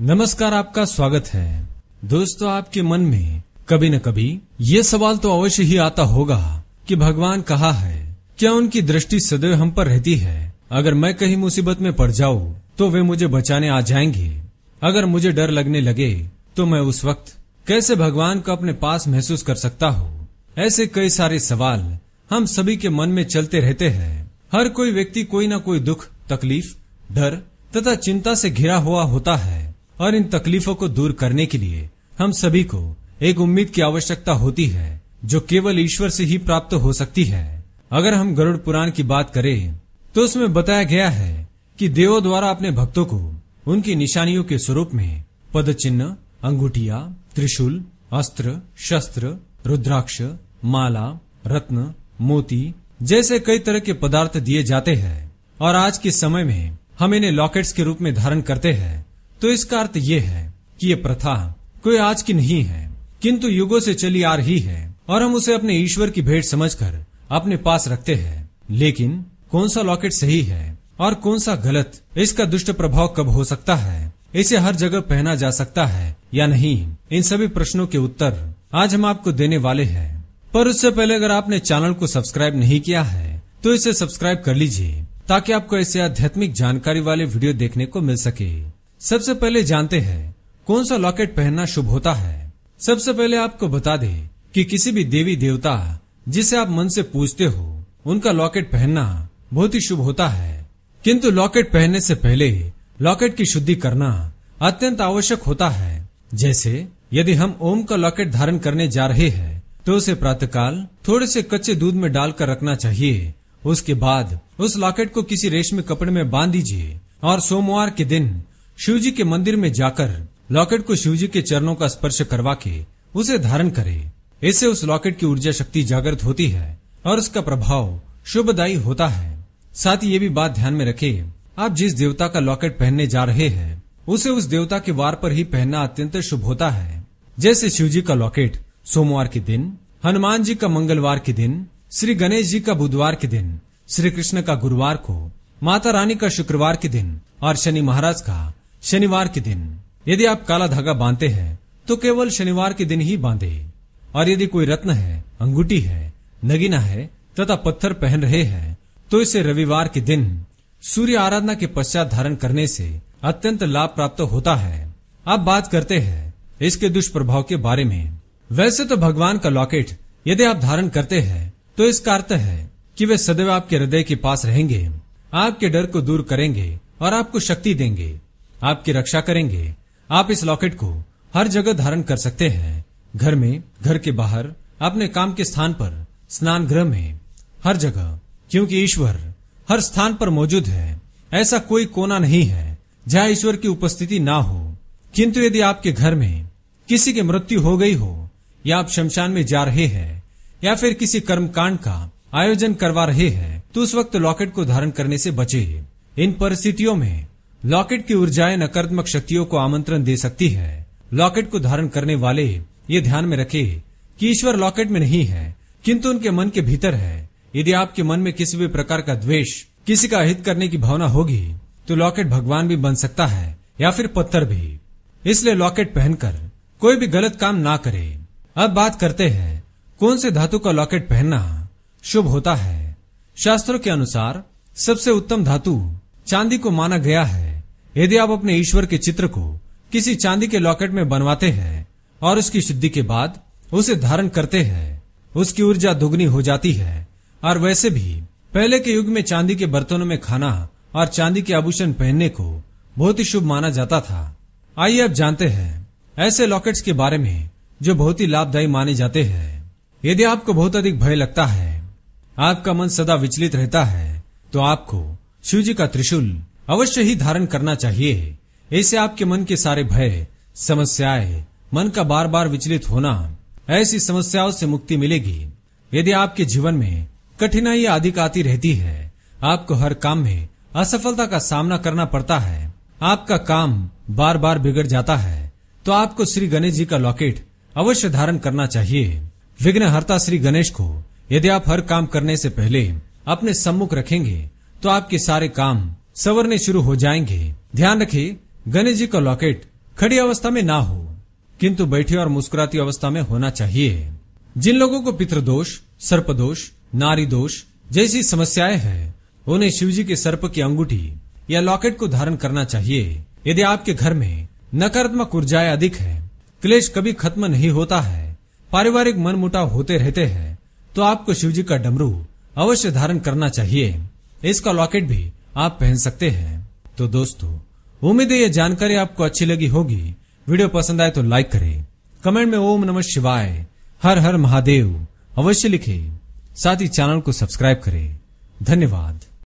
नमस्कार आपका स्वागत है दोस्तों आपके मन में कभी न कभी ये सवाल तो अवश्य ही आता होगा कि भगवान कहा है क्या उनकी दृष्टि सदैव हम पर रहती है अगर मैं कहीं मुसीबत में पड़ जाऊँ तो वे मुझे बचाने आ जाएंगे अगर मुझे डर लगने लगे तो मैं उस वक्त कैसे भगवान को अपने पास महसूस कर सकता हूँ ऐसे कई सारे सवाल हम सभी के मन में चलते रहते हैं हर कोई व्यक्ति कोई ना कोई दुख तकलीफ डर तथा चिंता से घिरा हुआ होता है और इन तकलीफों को दूर करने के लिए हम सभी को एक उम्मीद की आवश्यकता होती है जो केवल ईश्वर से ही प्राप्त हो सकती है अगर हम गरुड़ पुराण की बात करें तो उसमें बताया गया है कि देवों द्वारा अपने भक्तों को उनकी निशानियों के स्वरूप में पद चिन्ह अंगूठिया त्रिशूल अस्त्र शस्त्र रुद्राक्ष माला रत्न मोती जैसे कई तरह के पदार्थ दिए जाते हैं और आज के समय में हम इन्हें लॉकेट्स के रूप में धारण करते हैं तो इसका अर्थ ये है कि ये प्रथा कोई आज की नहीं है किंतु युगों से चली आ रही है और हम उसे अपने ईश्वर की भेंट समझकर अपने पास रखते हैं लेकिन कौन सा लॉकेट सही है और कौन सा गलत इसका दुष्ट प्रभाव कब हो सकता है इसे हर जगह पहना जा सकता है या नहीं इन सभी प्रश्नों के उत्तर आज हम आपको देने वाले हैं पर उससे पहले अगर आपने चैनल को सब्सक्राइब नहीं किया है तो इसे सब्सक्राइब कर लीजिए ताकि आपको ऐसे आध्यात्मिक जानकारी वाले वीडियो देखने को मिल सके सबसे पहले जानते हैं कौन सा लॉकेट पहनना शुभ होता है सबसे पहले आपको बता दें कि किसी भी देवी देवता जिसे आप मन से पूछते हो उनका लॉकेट पहनना बहुत ही शुभ होता है किंतु लॉकेट पहनने से पहले लॉकेट की शुद्धि करना अत्यंत आवश्यक होता है जैसे यदि हम ओम का लॉकेट धारण करने जा रहे हैं तो उसे प्रातःकाल थोड़े से कच्चे दूध में डालकर रखना चाहिए उसके बाद उस लॉकेट को किसी रेशमी कपड़े में बांध दीजिए और सोमवार के दिन शिवजी के मंदिर में जाकर लॉकेट को शिवजी के चरणों का स्पर्श करवा के उसे धारण करे इससे उस लॉकेट की ऊर्जा शक्ति जागृत होती है और उसका प्रभाव शुभदायी होता है साथ ही ये भी बात ध्यान में रखे आप जिस देवता का लॉकेट पहनने जा रहे हैं उसे उस देवता के वार पर ही पहनना अत्यंत शुभ होता है जैसे शिवजी का लॉकेट सोमवार के दिन हनुमान जी का मंगलवार के दिन श्री गणेश जी का बुधवार के दिन श्री कृष्ण का गुरुवार को माता रानी का शुक्रवार के दिन और शनि महाराज का शनिवार के दिन यदि आप काला धागा बांधते हैं तो केवल शनिवार के दिन ही बांधे और यदि कोई रत्न है अंगूठी है नगीना है तथा पत्थर पहन रहे हैं तो इसे रविवार के दिन सूर्य आराधना के पश्चात धारण करने से अत्यंत लाभ प्राप्त होता है अब बात करते हैं इसके दुष्प्रभाव के बारे में वैसे तो भगवान का लॉकेट यदि आप धारण करते हैं तो इसका अर्थ है कि वे सदैव आपके हृदय के पास रहेंगे आपके डर को दूर करेंगे और आपको शक्ति देंगे आपकी रक्षा करेंगे आप इस लॉकेट को हर जगह धारण कर सकते हैं घर में घर के बाहर अपने काम के स्थान पर स्नान गृह में हर जगह क्योंकि ईश्वर हर स्थान पर मौजूद है ऐसा कोई कोना नहीं है जहाँ ईश्वर की उपस्थिति ना हो किंतु यदि आपके घर में किसी की मृत्यु हो गई हो या आप शमशान में जा रहे हैं या फिर किसी कर्मकांड का आयोजन करवा रहे हैं तो उस वक्त लॉकेट को धारण करने से बचे इन परिस्थितियों में लॉकेट की ऊर्जाएं नकारात्मक शक्तियों को आमंत्रण दे सकती है लॉकेट को धारण करने वाले ये ध्यान में रखे कि ईश्वर लॉकेट में नहीं है किंतु उनके मन के भीतर है यदि आपके मन में किसी भी प्रकार का द्वेष किसी का हित करने की भावना होगी तो लॉकेट भगवान भी बन सकता है या फिर पत्थर भी इसलिए लॉकेट पहनकर कोई भी गलत काम ना करे अब बात करते हैं कौन से धातु का लॉकेट पहनना शुभ होता है शास्त्रों के अनुसार सबसे उत्तम धातु चांदी को माना गया है यदि आप अपने ईश्वर के चित्र को किसी चांदी के लॉकेट में बनवाते हैं और उसकी शुद्धि के बाद उसे धारण करते हैं उसकी ऊर्जा दुगनी हो जाती है और वैसे भी पहले के युग में चांदी के बर्तनों में खाना और चांदी के आभूषण पहनने को बहुत ही शुभ माना जाता था आइए आप जानते हैं ऐसे लॉकेट्स के बारे में जो बहुत ही लाभदायी माने जाते हैं यदि आपको बहुत अधिक भय लगता है आपका मन सदा विचलित रहता है तो आपको जी का त्रिशूल अवश्य ही धारण करना चाहिए ऐसे आपके मन के सारे भय समस्याएं मन का बार बार विचलित होना ऐसी समस्याओं से मुक्ति मिलेगी यदि आपके जीवन में कठिनाई अधिक आती रहती है आपको हर काम में असफलता का सामना करना पड़ता है आपका काम बार बार बिगड़ जाता है तो आपको श्री गणेश जी का लॉकेट अवश्य धारण करना चाहिए विघ्नहर्ता श्री गणेश को यदि आप हर काम करने से पहले अपने सम्मुख रखेंगे तो आपके सारे काम सवरने शुरू हो जाएंगे ध्यान रखिए गणेश जी का लॉकेट खड़ी अवस्था में ना हो किंतु बैठी और मुस्कुराती अवस्था में होना चाहिए जिन लोगों को पितृदोष सर्पदोष नारी दोष जैसी समस्याएं हैं उन्हें शिवजी के सर्प की अंगूठी या लॉकेट को धारण करना चाहिए यदि आपके घर में नकारात्मक ऊर्जाएं अधिक है क्लेश कभी खत्म नहीं होता है पारिवारिक मन होते रहते हैं तो आपको शिवजी का डमरू अवश्य धारण करना चाहिए इसका लॉकेट भी आप पहन सकते हैं तो दोस्तों उम्मीद है ये जानकारी आपको अच्छी लगी होगी वीडियो पसंद आए तो लाइक करें कमेंट में ओम नमः शिवाय हर हर महादेव अवश्य लिखें साथ ही चैनल को सब्सक्राइब करें धन्यवाद